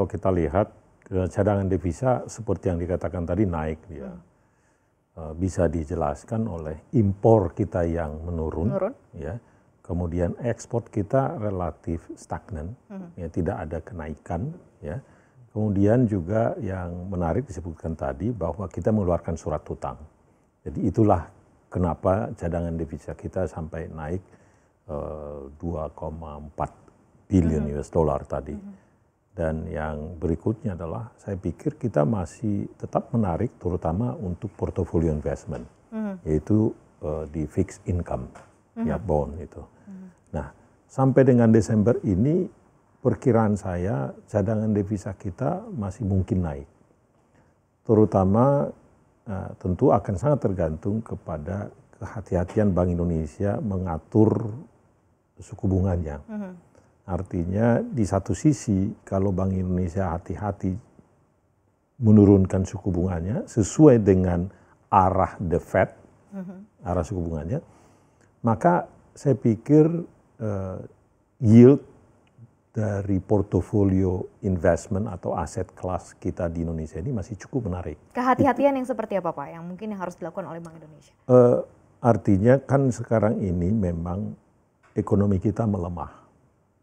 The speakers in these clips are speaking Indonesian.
kalau kita lihat eh, cadangan devisa seperti yang dikatakan tadi naik ya. Hmm. Eh, bisa dijelaskan oleh impor kita yang menurun, menurun. ya. Kemudian ekspor kita relatif stagnan, hmm. ya tidak ada kenaikan, ya. Kemudian juga yang menarik disebutkan tadi bahwa kita mengeluarkan surat hutang. Jadi itulah kenapa cadangan devisa kita sampai naik uh, eh, 2,4 billion -hmm. US dollar tadi. -hmm. Dan yang berikutnya adalah saya pikir kita masih tetap menarik terutama untuk portfolio investment, mm-hmm. yaitu uh, di fixed income, mm-hmm. ya bond itu. Mm-hmm. Nah, sampai dengan Desember ini perkiraan saya cadangan devisa kita masih mungkin naik. Terutama uh, tentu akan sangat tergantung kepada kehati-hatian Bank Indonesia mengatur suku bunganya. Mm-hmm Artinya di satu sisi kalau Bank Indonesia hati-hati menurunkan suku bunganya sesuai dengan arah the Fed, mm-hmm. arah suku bunganya, maka saya pikir uh, yield dari portofolio investment atau aset kelas kita di Indonesia ini masih cukup menarik. Kehati-hatian yang seperti apa Pak yang mungkin yang harus dilakukan oleh Bank Indonesia? Uh, artinya kan sekarang ini memang ekonomi kita melemah.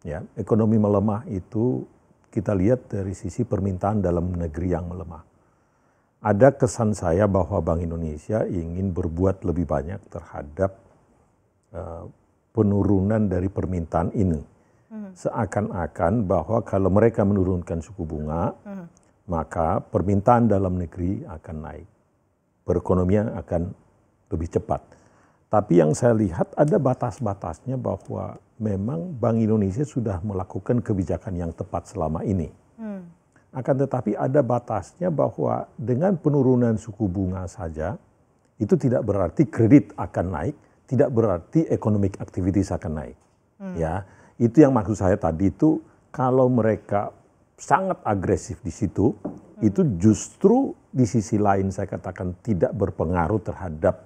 Ya, ekonomi melemah itu kita lihat dari sisi permintaan dalam negeri yang melemah. Ada kesan saya bahwa Bank Indonesia ingin berbuat lebih banyak terhadap uh, penurunan dari permintaan ini. Hmm. Seakan-akan bahwa kalau mereka menurunkan suku bunga, hmm. maka permintaan dalam negeri akan naik. Perekonomian akan lebih cepat. Tapi yang saya lihat ada batas-batasnya bahwa memang Bank Indonesia sudah melakukan kebijakan yang tepat selama ini. Hmm. Akan tetapi ada batasnya bahwa dengan penurunan suku bunga saja, itu tidak berarti kredit akan naik, tidak berarti economic activities akan naik. Hmm. Ya, itu yang maksud saya tadi itu kalau mereka sangat agresif di situ, hmm. itu justru di sisi lain saya katakan tidak berpengaruh terhadap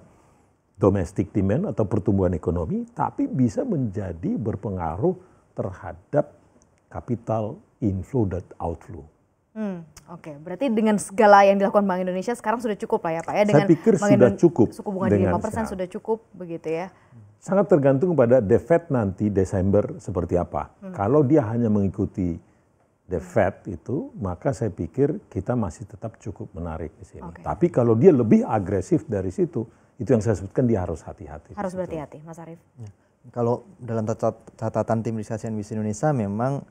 domestic demand atau pertumbuhan ekonomi, tapi bisa menjadi berpengaruh terhadap capital inflow dan outflow. Hmm, Oke, okay. berarti dengan segala yang dilakukan Bank Indonesia sekarang sudah cukup lah ya Pak ya? Dengan Saya pikir Bank sudah cukup. Suku bunga di 5% sehat. sudah cukup begitu ya? Sangat tergantung pada The Fed nanti Desember seperti apa. Hmm. Kalau dia hanya mengikuti The hmm. Fed itu, maka saya pikir kita masih tetap cukup menarik di sini. Okay. Tapi kalau dia lebih agresif dari situ, itu yang saya sebutkan dia harus hati-hati. Harus berhati-hati, Mas Arief. Ya. Kalau dalam catatan tim riset CNBC Indonesia memang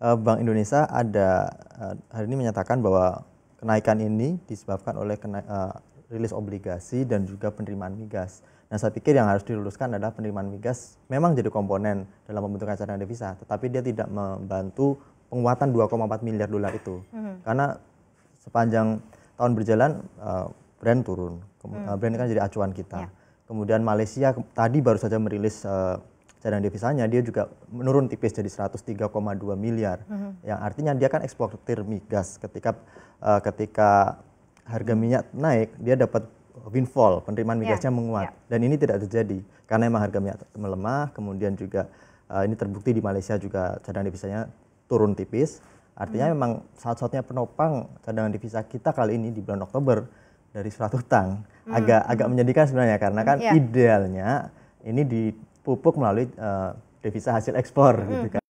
eh, Bank Indonesia ada eh, hari ini menyatakan bahwa kenaikan ini disebabkan oleh kena, uh, rilis obligasi dan juga penerimaan migas. Nah, saya pikir yang harus diluruskan adalah penerimaan migas memang jadi komponen dalam pembentukan cadangan devisa, tetapi dia tidak membantu penguatan 2,4 miliar dolar itu. Mm -hmm. Karena sepanjang tahun berjalan brand turun. Kemudian hmm. Eh, brand ini kan jadi acuan kita. Ya. Kemudian Malaysia tadi baru saja merilis uh, cadangan devisanya dia juga menurun tipis jadi 103,2 miliar. Hmm. Yang artinya dia kan eksportir migas ketika uh, ketika harga hmm. minyak naik dia dapat windfall penerimaan ya. migasnya yeah. menguat yeah. dan ini tidak terjadi karena memang harga minyak melemah kemudian juga uh, ini terbukti di Malaysia juga cadangan devisanya turun tipis artinya hmm. memang saat-saatnya penopang cadangan devisa kita kali ini di bulan Oktober dari surat utang hmm. agak agak menyedihkan sebenarnya karena kan hmm, yeah. idealnya ini dipupuk melalui uh, devisa hasil ekspor hmm. gitu kan